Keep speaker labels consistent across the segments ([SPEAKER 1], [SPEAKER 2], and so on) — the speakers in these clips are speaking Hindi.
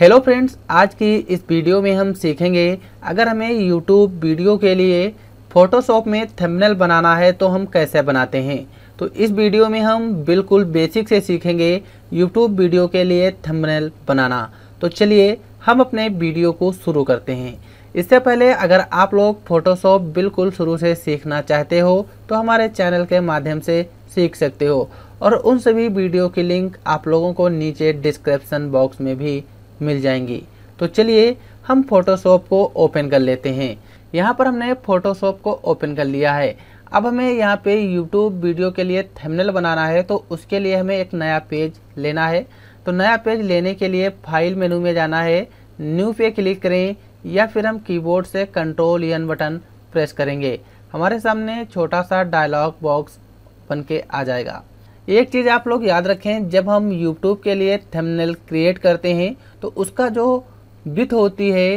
[SPEAKER 1] हेलो फ्रेंड्स आज की इस वीडियो में हम सीखेंगे अगर हमें यूट्यूब वीडियो के लिए फ़ोटोशॉप में थंबनेल बनाना है तो हम कैसे बनाते हैं तो इस वीडियो में हम बिल्कुल बेसिक से सीखेंगे यूट्यूब वीडियो के लिए थंबनेल बनाना तो चलिए हम अपने वीडियो को शुरू करते हैं इससे पहले अगर आप लोग फ़ोटोशॉप बिल्कुल शुरू से सीखना चाहते हो तो हमारे चैनल के माध्यम से सीख सकते हो और उन सभी वीडियो की लिंक आप लोगों को नीचे डिस्क्रिप्शन बॉक्स में भी मिल जाएंगी तो चलिए हम फोटोशॉप को ओपन कर लेते हैं यहाँ पर हमने फोटोशॉप को ओपन कर लिया है अब हमें यहाँ पे यूट्यूब वीडियो के लिए थंबनेल बनाना है तो उसके लिए हमें एक नया पेज लेना है तो नया पेज लेने के लिए फाइल मेनू में जाना है न्यू पे क्लिक करें या फिर हम कीबोर्ड से कंट्रोल एन बटन प्रेस करेंगे हमारे सामने छोटा सा डायलॉग बॉक्स बन के आ जाएगा एक चीज़ आप लोग याद रखें जब हम यूट्यूब के लिए थंबनेल क्रिएट करते हैं तो उसका जो विथ होती है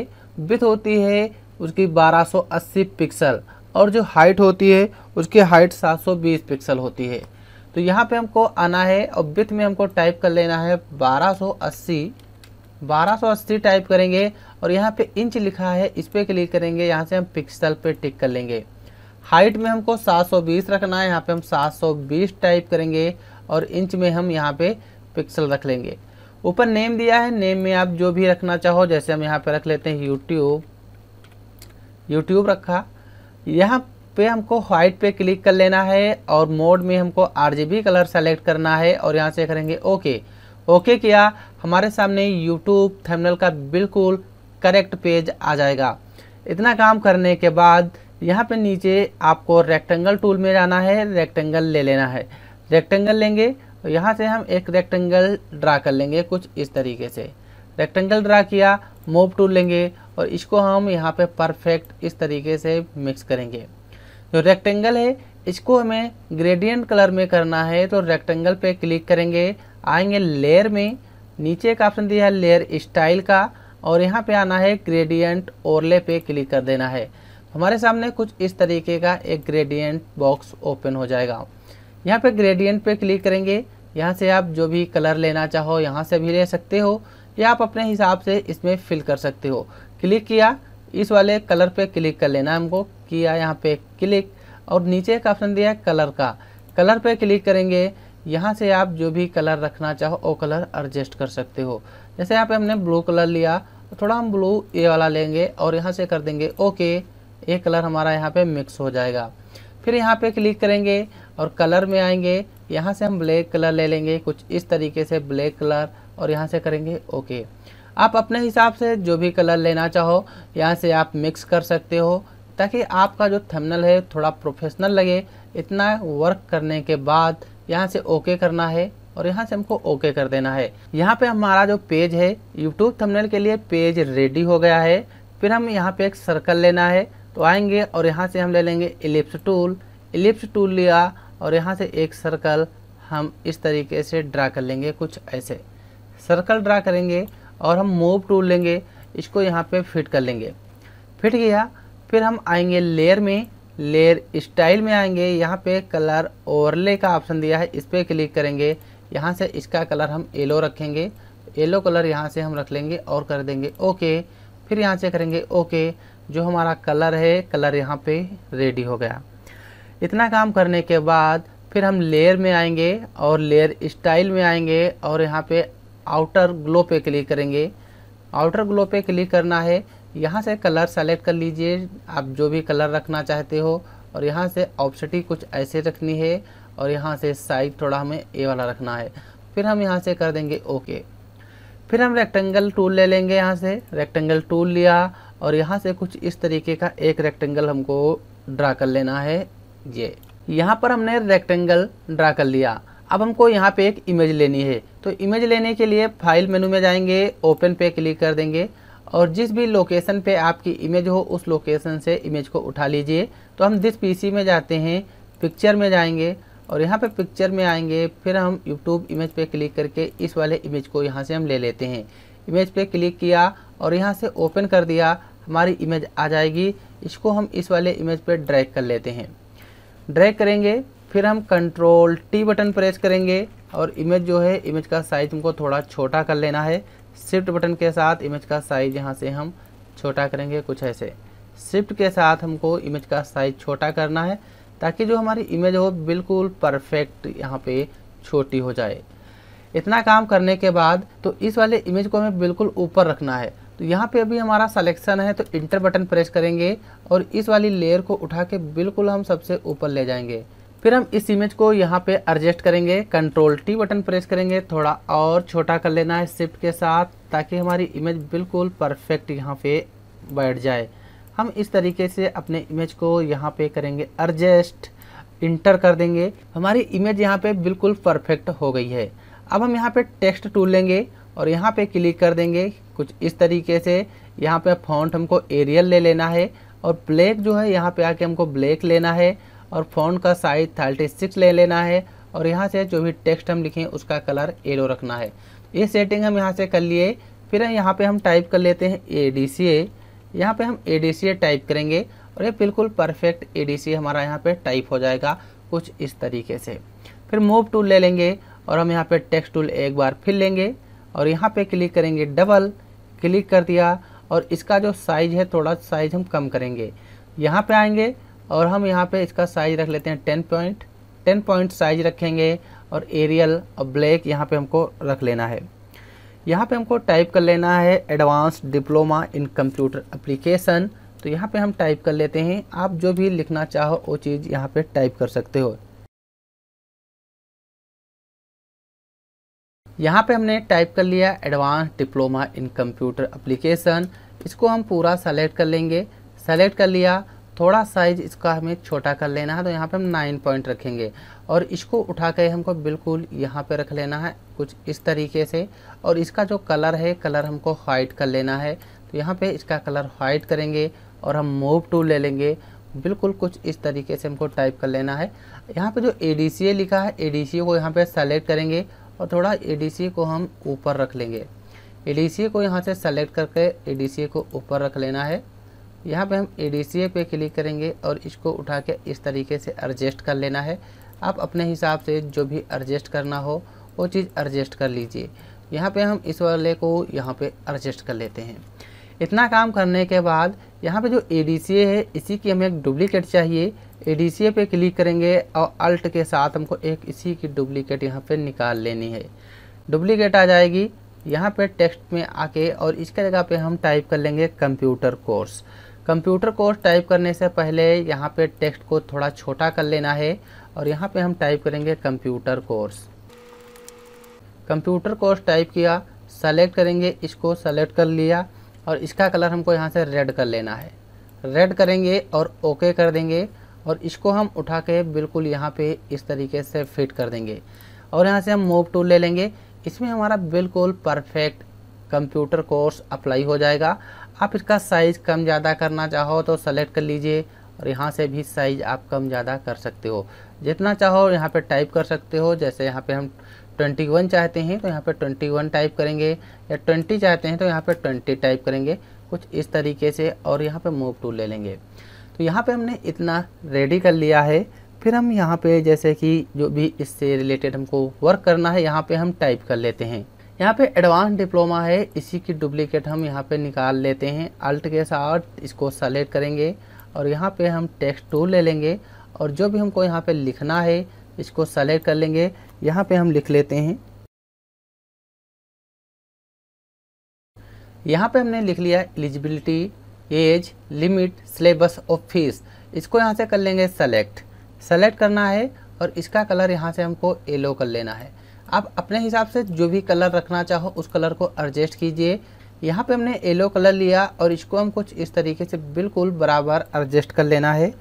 [SPEAKER 1] विथ होती है उसकी 1280 पिक्सल और जो हाइट होती है उसकी हाइट 720 पिक्सल होती है तो यहाँ पे हमको आना है और विथ में हमको टाइप कर लेना है 1280 1280 टाइप करेंगे और यहाँ पे इंच लिखा है इस पर क्लिक करेंगे यहाँ से हम पिक्सल पे टिक कर लेंगे हाइट में हमको 720 रखना है यहाँ पे हम 720 टाइप करेंगे और इंच में हम यहाँ पे पिक्सल रख लेंगे ऊपर नेम दिया है नेम में आप जो भी रखना चाहो जैसे हम यहाँ पे रख लेते हैं यूट्यूब यूट्यूब रखा यहाँ पे हमको वाइट पे क्लिक कर लेना है और मोड में हमको आर कलर सेलेक्ट करना है और यहाँ से करेंगे ओके ओके किया हमारे सामने यूट्यूब थंबनेल का बिल्कुल करेक्ट पेज आ जाएगा इतना काम करने के बाद यहाँ पे नीचे आपको रेक्टेंगल टूल में जाना है रेक्टेंगल ले लेना है रेक्टेंगल लेंगे यहाँ से हम एक रेक्टेंगल ड्रा कर लेंगे कुछ इस तरीके से रेक्टेंगल ड्रा किया मोब टूल लेंगे और इसको हम यहाँ पे परफेक्ट इस तरीके से मिक्स करेंगे जो रेक्टेंगल है इसको हमें ग्रेडियंट कलर में करना है तो रेक्टेंगल पे क्लिक करेंगे आएंगे लेयर में नीचे एक ऑप्शन दिया है लेयर स्टाइल का और यहाँ पे आना है ग्रेडियंट ओरले पे क्लिक कर देना है हमारे सामने कुछ इस तरीके का एक ग्रेडियंट बॉक्स ओपन हो जाएगा यहाँ पे ग्रेडियंट पे क्लिक करेंगे यहाँ से आप जो भी कलर लेना चाहो यहाँ से भी ले सकते हो या आप अपने हिसाब से इसमें फिल कर सकते हो क्लिक किया इस वाले कलर पे क्लिक कर लेना हमको किया यहाँ पे क्लिक और नीचे एक ऑप्शन दिया है कलर का कलर पे क्लिक करेंगे यहाँ से आप जो भी कलर रखना चाहो वो कलर एडजस्ट कर सकते हो जैसे यहाँ पे हमने ब्लू कलर लिया थोड़ा हम ब्लू ये वाला लेंगे और यहाँ से कर देंगे ओके ये कलर हमारा यहाँ पे मिक्स हो जाएगा फिर यहाँ पे क्लिक करेंगे और कलर में आएंगे यहाँ से हम ब्लैक कलर ले लेंगे कुछ इस तरीके से ब्लैक कलर और यहाँ से करेंगे ओके आप अपने हिसाब से जो भी कलर लेना चाहो यहाँ से आप मिक्स कर सकते हो ताकि आपका जो थंबनेल है थोड़ा प्रोफेशनल लगे इतना वर्क करने के बाद यहाँ से ओके करना है और यहाँ से हमको ओके कर देना है यहाँ पे हमारा जो पेज है यूट्यूब थंबनेल के लिए पेज रेडी हो गया है फिर हम यहाँ पे एक सर्कल लेना है तो आएंगे और यहाँ से हम ले लेंगे इलिप्स टूल इलिप्स टूल लिया और यहाँ से एक सर्कल हम इस तरीके से ड्रा कर लेंगे कुछ ऐसे सर्कल ड्रा करेंगे और हम मूव टूल लेंगे इसको यहाँ पे फिट कर लेंगे फिट गया फिर हम आएंगे लेयर में लेयर स्टाइल में आएंगे यहाँ पे कलर ओवरले का ऑप्शन दिया है इस पर क्लिक करेंगे यहाँ से इसका कलर हम येलो रखेंगे येलो कलर यहाँ से हम रख लेंगे और कर देंगे ओके फिर यहाँ से करेंगे ओके जो हमारा कलर है कलर यहाँ पे रेडी हो गया इतना काम करने के बाद फिर हम लेयर में आएंगे और लेयर स्टाइल में आएंगे और यहाँ पे आउटर ग्लो पे क्लिक करेंगे आउटर ग्लो पे क्लिक करना है यहाँ से कलर सेलेक्ट कर लीजिए आप जो भी कलर रखना चाहते हो और यहाँ से ऑप्शिटी कुछ ऐसे रखनी है और यहाँ से साइड थोड़ा हमें ए वाला रखना है फिर हम यहाँ से कर देंगे ओके फिर हम रेक्टेंगल टूल ले लेंगे यहाँ से रेक्टेंगल टूल लिया और यहाँ से कुछ इस तरीके का एक रेक्टेंगल हमको ड्रा कर लेना है ये यहाँ पर हमने रेक्टेंगल ड्रा कर लिया अब हमको यहाँ पे एक इमेज लेनी है तो इमेज लेने के लिए फाइल मेनू में जाएंगे ओपन पे क्लिक कर देंगे और जिस भी लोकेशन पे आपकी इमेज हो उस लोकेशन से इमेज को उठा लीजिए तो हम दिस पीसी में जाते हैं पिक्चर में जाएंगे और यहाँ पे पिक्चर में आएंगे फिर हम यूट्यूब इमेज पे क्लिक करके इस वाले इमेज को यहाँ से हम ले लेते हैं इमेज पे क्लिक किया और यहाँ से ओपन कर दिया हमारी इमेज आ जाएगी इसको हम इस वाले इमेज पर ड्रैग कर लेते हैं ड्रैग करेंगे फिर हम कंट्रोल टी बटन प्रेस करेंगे और इमेज जो है इमेज का साइज़ हमको थोड़ा छोटा कर लेना है शिफ्ट बटन के साथ इमेज का साइज़ यहाँ से हम छोटा करेंगे कुछ ऐसे शिफ्ट के साथ हमको इमेज का साइज़ छोटा करना है ताकि जो हमारी इमेज हो बिल्कुल परफेक्ट यहाँ पे छोटी हो जाए इतना काम करने के बाद तो इस वाले इमेज को हमें बिल्कुल ऊपर रखना है तो यहाँ पे अभी हमारा सलेक्शन है तो इंटर बटन प्रेस करेंगे और इस वाली लेयर को उठा के बिल्कुल हम सबसे ऊपर ले जाएंगे फिर हम इस इमेज को यहाँ पे एडजस्ट करेंगे कंट्रोल टी बटन प्रेस करेंगे थोड़ा और छोटा कर लेना है शिफ्ट के साथ ताकि हमारी इमेज बिल्कुल परफेक्ट यहाँ पे बैठ जाए हम इस तरीके से अपने इमेज को यहाँ पे करेंगे एडजस्ट इंटर कर देंगे हमारी इमेज यहाँ पे बिल्कुल परफेक्ट हो गई है अब हम यहाँ पे टेक्स्ट टूल लेंगे और यहाँ पे क्लिक कर देंगे कुछ इस तरीके से यहाँ पे फॉन्ट हमको एरियल ले लेना है और ब्लैक जो है यहाँ पे आके हमको ब्लैक लेना है और फॉन्ट का साइज थर्टी सिक्स ले लेना है और यहाँ से जो भी टेक्स्ट हम लिखें उसका कलर येलो रखना है तो ये सेटिंग हम यहाँ से कर लिए फिर यहाँ पर हम टाइप कर लेते हैं ए डी सी ए यहाँ पर हम A D C A type करेंगे और ये बिल्कुल परफेक्ट ए डी सी हमारा यहाँ पर टाइप हो जाएगा कुछ इस तरीके से फिर मूव टूल ले लेंगे और हम यहाँ पे टेक्स्ट टूल एक बार फिर लेंगे और यहाँ पे क्लिक करेंगे डबल क्लिक कर दिया और इसका जो साइज़ है थोड़ा साइज़ हम कम करेंगे यहाँ पे आएंगे और हम यहाँ पे इसका साइज़ रख लेते हैं ten point ten point size रखेंगे और एरियल और ब्लैक यहाँ पे हमको रख लेना है यहाँ पे हमको टाइप कर लेना है advance diploma in computer application तो यहाँ पे हम टाइप कर लेते हैं आप जो भी लिखना चाहो वो चीज़ यहाँ पे टाइप कर सकते हो यहाँ पे हमने टाइप कर लिया advance diploma in computer application इसको हम पूरा सेलेक्ट कर लेंगे सेलेक्ट कर लिया थोड़ा साइज इसका हमें छोटा कर लेना है तो यहाँ पे हम नाइन पॉइंट रखेंगे और इसको उठा के हमको बिल्कुल यहाँ पे रख लेना है कुछ इस तरीके से और इसका जो कलर है कलर हमको वाइट कर लेना है तो यहाँ पे इसका कलर वाइट करेंगे और हम मूव टू ले लेंगे बिल्कुल कुछ इस तरीके से हमको टाइप कर लेना है यहाँ पे जो ए लिखा है ए को यहाँ पर सेलेक्ट करेंगे और थोड़ा ए को हम ऊपर रख लेंगे ए को यहाँ से सेलेक्ट करके ए को ऊपर रख लेना है यहाँ पे हम ए पे क्लिक करेंगे और इसको उठा के इस तरीके से एडजस्ट कर लेना है आप अपने हिसाब से जो भी एडजस्ट करना हो वो चीज़ एडजस्ट कर लीजिए यहाँ पे हम इस वाले को यहाँ पे एडजस्ट कर लेते हैं इतना काम करने के बाद यहाँ पे जो ए है इसी की हमें एक डुप्लीकेट चाहिए ए पे क्लिक करेंगे और अल्ट के साथ हमको एक इसी की डुप्लीकेट यहाँ पे निकाल लेनी है डुप्लीकेट आ जाएगी यहाँ पे टेक्स्ट में आके और इसके जगह पे हम टाइप कर लेंगे computer course computer course type करने से पहले यहाँ पे टेक्स्ट को थोड़ा छोटा कर लेना है और यहाँ पर हम टाइप करेंगे computer course computer course type किया सेलेक्ट करेंगे इसको सेलेक्ट कर लिया और इसका कलर हमको यहाँ से रेड कर लेना है रेड करेंगे और ओके कर देंगे और इसको हम उठा के बिल्कुल यहाँ पे इस तरीके से फिट कर देंगे और यहाँ से हम मूव टूल ले लेंगे इसमें हमारा बिल्कुल परफेक्ट कंप्यूटर कोर्स अप्लाई हो जाएगा आप इसका साइज़ कम ज़्यादा करना चाहो तो सेलेक्ट कर लीजिए और यहाँ से भी साइज़ आप कम ज़्यादा कर सकते हो जितना चाहो यहाँ पे टाइप कर सकते हो जैसे यहाँ पे हम ट्वेंटी वन चाहते हैं तो यहाँ पर ट्वेंटी वन टाइप करेंगे या ट्वेंटी चाहते हैं तो यहाँ पर ट्वेंटी टाइप करेंगे कुछ इस तरीके से और यहाँ पर मूव टू ले लेंगे तो यहाँ पर हमने इतना रेडी कर लिया है फिर हम यहाँ पर जैसे कि जो भी इससे रिलेटेड हमको वर्क करना है यहाँ पर हम टाइप कर लेते हैं यहाँ पे एडवांस डिप्लोमा है इसी की डुप्लीकेट हम यहाँ पे निकाल लेते हैं अल्ट के साथ इसको सेलेक्ट करेंगे और यहाँ पे हम टेक्स्ट टूल ले लेंगे और जो भी हमको यहाँ पे लिखना है इसको सेलेक्ट कर लेंगे यहाँ पे हम लिख लेते हैं यहाँ पे हमने लिख लिया eligibility age limit syllabus of fees इसको यहाँ से कर लेंगे सेलेक्ट सेलेक्ट करना है और इसका कलर यहाँ से हमको येलो कर लेना है आप अपने हिसाब से जो भी कलर रखना चाहो उस कलर को एडजस्ट कीजिए यहाँ पे हमने येलो कलर लिया और इसको हम कुछ इस तरीके से बिल्कुल बराबर एडजस्ट कर लेना है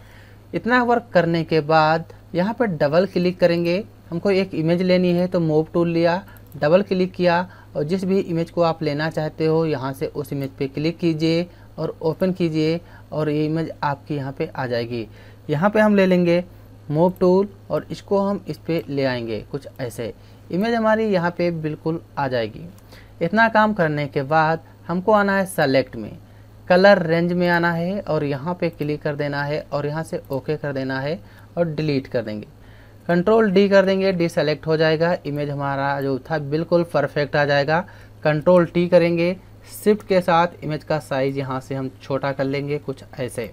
[SPEAKER 1] इतना वर्क करने के बाद यहाँ पर डबल क्लिक करेंगे हमको एक इमेज लेनी है तो मूव टूल लिया डबल क्लिक किया और जिस भी इमेज को आप लेना चाहते हो यहाँ से उस इमेज पे क्लिक कीजिए और ओपन कीजिए और ये इमेज आपकी यहाँ पे आ जाएगी यहाँ पे हम ले लेंगे मूव टूल और इसको हम इस पर ले आएंगे कुछ ऐसे इमेज हमारी यहाँ पे बिल्कुल आ जाएगी इतना काम करने के बाद हमको आना है सेलेक्ट में कलर रेंज में आना है और यहाँ पे क्लिक कर देना है और यहाँ से ओके कर देना है और डिलीट कर देंगे कंट्रोल डी कर देंगे डी सेलेक्ट हो जाएगा इमेज हमारा जो था बिल्कुल परफेक्ट आ जाएगा कंट्रोल टी करेंगे शिफ्ट के साथ इमेज का साइज़ यहाँ से हम छोटा कर लेंगे कुछ ऐसे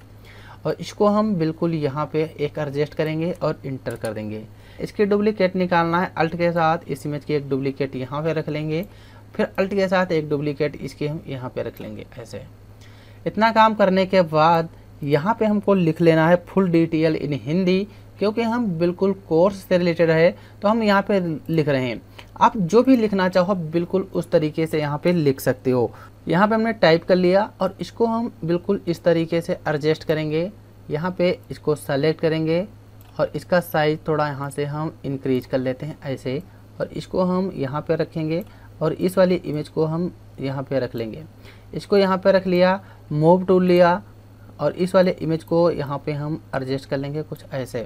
[SPEAKER 1] और इसको हम बिल्कुल यहाँ पे एक एडजस्ट करेंगे और इंटर कर देंगे इसके डुप्लीकेट निकालना है अल्ट के साथ इस इमेज की एक डुप्लीकेट यहाँ पे रख लेंगे फिर अल्ट के साथ एक डुप्लीकेट इसके हम यहाँ पे रख लेंगे ऐसे इतना काम करने के बाद यहाँ पे हमको लिख लेना है फुल डिटेल इन हिंदी क्योंकि हम बिल्कुल कोर्स से रिलेटेड है तो हम यहाँ पे लिख रहे हैं आप जो भी लिखना चाहो बिल्कुल उस तरीके से यहाँ पे लिख सकते हो यहाँ पे हमने टाइप कर लिया और इसको हम बिल्कुल इस तरीके से एडजस्ट करेंगे यहाँ पे इसको सेलेक्ट करेंगे और इसका साइज़ थोड़ा यहाँ से हम इंक्रीज कर लेते हैं ऐसे और इसको हम यहाँ पर रखेंगे और इस वाली इमेज को हम यहाँ पर रख लेंगे इसको यहाँ पर रख लिया मूव टूल लिया और इस वाले इमेज को यहाँ पे हम एडजस्ट कर लेंगे कुछ ऐसे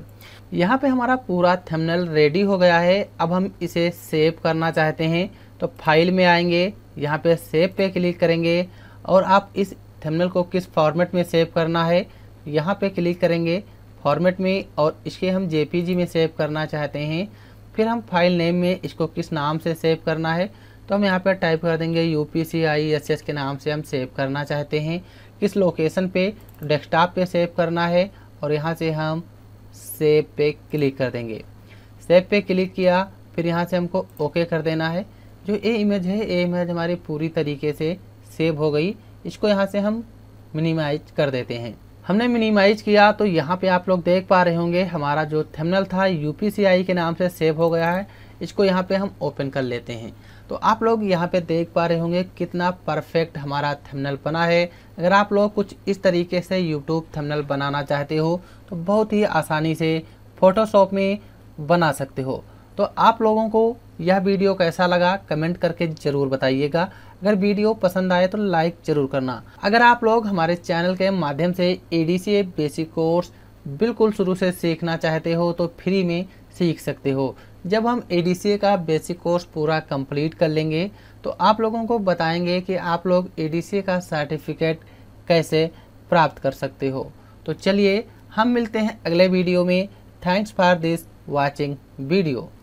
[SPEAKER 1] यहाँ पे हमारा पूरा थंबनेल रेडी हो गया है अब हम इसे सेव करना चाहते हैं तो फाइल में आएंगे यहाँ पे सेव पे क्लिक करेंगे और आप इस थंबनेल को किस फॉर्मेट में सेव करना है यहाँ पे क्लिक करेंगे फॉर्मेट में और इसके हम जे में सेव करना चाहते हैं फिर हम फाइल नेम में इसको किस नाम से सेव करना है तो हम यहाँ पर टाइप कर देंगे U P C I S S के नाम से हम सेव करना चाहते हैं किस लोकेशन पे तो डेस्कटॉप पे सेव करना है और यहाँ से हम सेव पे क्लिक कर देंगे सेव पे क्लिक किया फिर यहाँ से हमको ओके कर देना है जो ए इमेज है ए इमेज हमारी पूरी तरीके से सेव हो गई इसको यहाँ से हम मिनिमाइज कर देते हैं हमने मिनिमाइज किया तो यहाँ पे आप लोग देख पा रहे होंगे हमारा जो थेमनल था यू के नाम से सेव हो गया है इसको यहाँ पे हम ओपन कर लेते हैं तो आप लोग यहाँ पे देख पा रहे होंगे कितना परफेक्ट हमारा थंबनेल बना है अगर आप लोग कुछ इस तरीके से यूट्यूब थंबनेल बनाना चाहते हो तो बहुत ही आसानी से फ़ोटोशॉप में बना सकते हो तो आप लोगों को यह वीडियो कैसा लगा कमेंट करके ज़रूर बताइएगा अगर वीडियो पसंद आए तो लाइक ज़रूर करना अगर आप लोग हमारे चैनल के माध्यम से ए बेसिक कोर्स बिल्कुल शुरू से सीखना चाहते हो तो फ्री में सीख सकते हो जब हम ए का बेसिक कोर्स पूरा कंप्लीट कर लेंगे तो आप लोगों को बताएंगे कि आप लोग ए का सर्टिफिकेट कैसे प्राप्त कर सकते हो तो चलिए हम मिलते हैं अगले वीडियो में thanks for this watching video